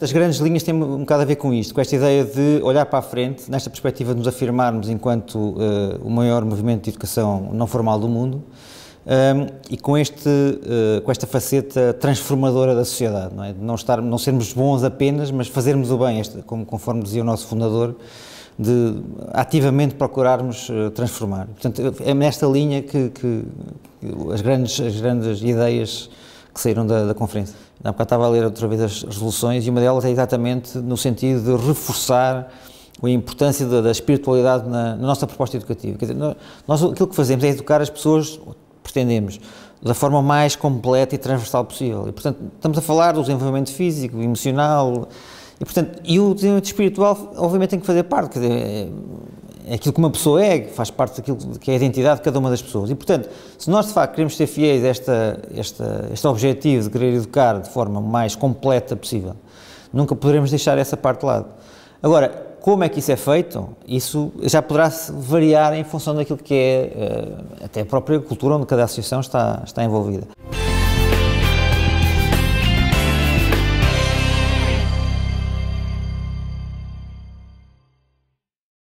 As grandes linhas têm um bocado a ver com isto, com esta ideia de olhar para a frente, nesta perspectiva de nos afirmarmos enquanto uh, o maior movimento de educação não formal do mundo um, ehm, e com, este, uh, com esta faceta transformadora da sociedade, não é? De não, estar, não sermos bons apenas, mas fazermos o bem, este, como, conforme dizia o nosso fundador, de ativamente procurarmos uh, transformar. Portanto, é nesta linha que, que, que as, grandes, as grandes ideias que saíram da, da conferência. na época estava a ler outra vez as resoluções e uma delas é exatamente no sentido de reforçar a importância da, da espiritualidade na, na, nossa proposta educativa. Quer dizer, nós aquilo que fazemos é educar as pessoas, pretendemos, da forma mais completa e transversal possível. E, portanto, estamos a falar do desenvolvimento físico, emocional, e, portanto, e o desenvolvimento espiritual, obviamente, tem que fazer parte. Quer dizer, é aquilo que uma pessoa é, faz parte daquilo que é a identidade de cada uma das pessoas. E, portanto, se nós de facto queremos ser fiéis a esta, esta, este objetivo de querer educar de forma mais completa possível, nunca poderemos deixar essa parte de lado. Agora, como é que isso é feito, isso já poderá variar em função daquilo que é eh, até a própria cultura onde cada associação está, está envolvida.